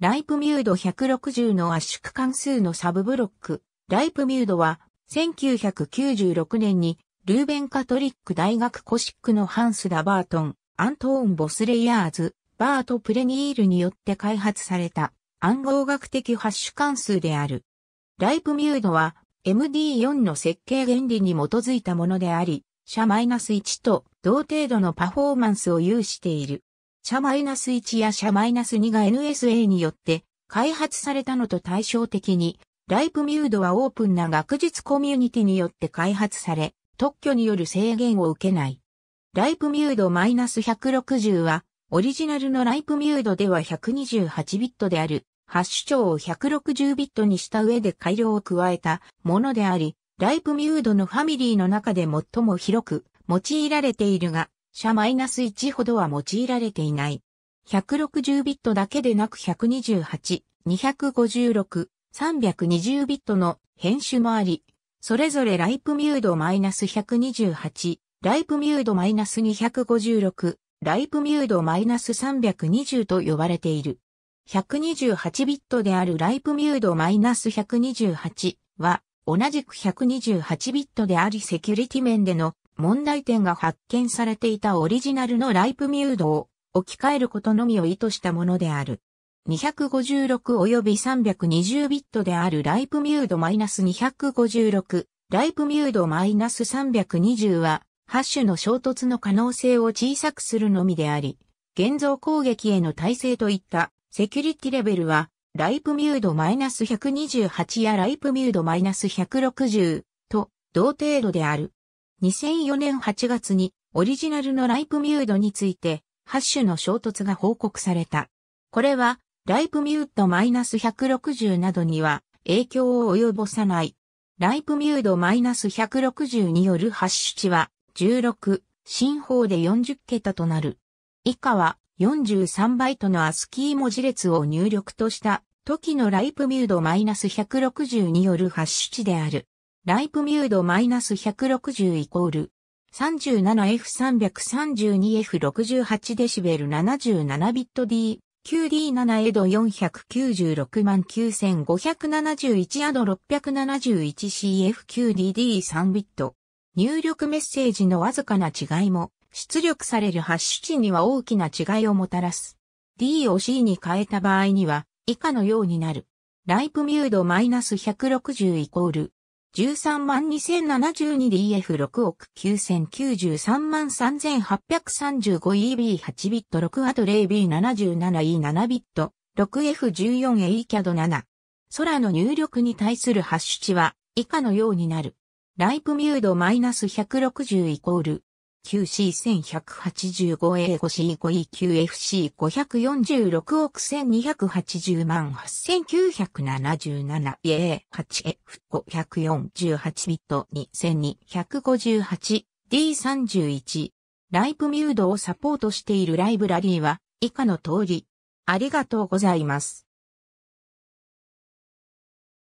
ライプミュード160の圧縮関数のサブブロック。ライプミュードは、1996年に、ルーベンカトリック大学コシックのハンス・ダ・バートン、アントーン・ボスレイヤーズ、バート・プレニールによって開発された暗号学的ハッシュ関数である。ライプミュードは MD4 の設計原理に基づいたものであり、社 -1 と同程度のパフォーマンスを有している。社 -1 や社 -2 が NSA によって開発されたのと対照的に、ライプミュードはオープンな学術コミュニティによって開発され、特許による制限を受けない。ライプミュードマイナス -160 は、オリジナルのライプミュードでは128ビットである、ハッシュ長を160ビットにした上で改良を加えたものであり、ライプミュードのファミリーの中で最も広く用いられているが、社 -1 ほどは用いられていない。160ビットだけでなく128、256、320ビットの編集もあり、それぞれライプミュード -128、ライプミュード -256、ライプミュード -320 と呼ばれている。128ビットであるライプミュード -128 は、同じく128ビットでありセキュリティ面での問題点が発見されていたオリジナルのライプミュードを置き換えることのみを意図したものである。256及び320ビットであるライプミュード -256、ライプミュード -320 は、ハッシュの衝突の可能性を小さくするのみであり、現像攻撃への耐性といったセキュリティレベルは、ライプミュード -128 やライプミュード -160 と同程度である。2004年8月にオリジナルのライプミュードについて8種の衝突が報告された。これはライプミュード -160 などには影響を及ぼさない。ライプミュード -160 による8種値は16、新法で40桁となる。以下は43バイトのアスキー文字列を入力とした時のライプミュード -160 によるハッシュ値である。ライプミュード -160 イコール 37F332F68dB77 ビット D、QD7 エド496万9571アド 671CFQDD3 ビット。入力メッセージのわずかな違いも、出力されるハッシュ値には大きな違いをもたらす。D を C に変えた場合には、以下のようになる。ライプミュード -160 イコール 132,072DF6 億 9093,3835EB8 ビット6レイ b 7 7 e 7ビット 6F14A キャド7。空の入力に対するハッシュ値は以下のようになる。ライプミュード -160 イコール QC1185A5C5EQFC546 億1280万 8977A8F548 ビット2258 D31 ライブミュードをサポートしているライブラリーは以下の通り。ありがとうございます。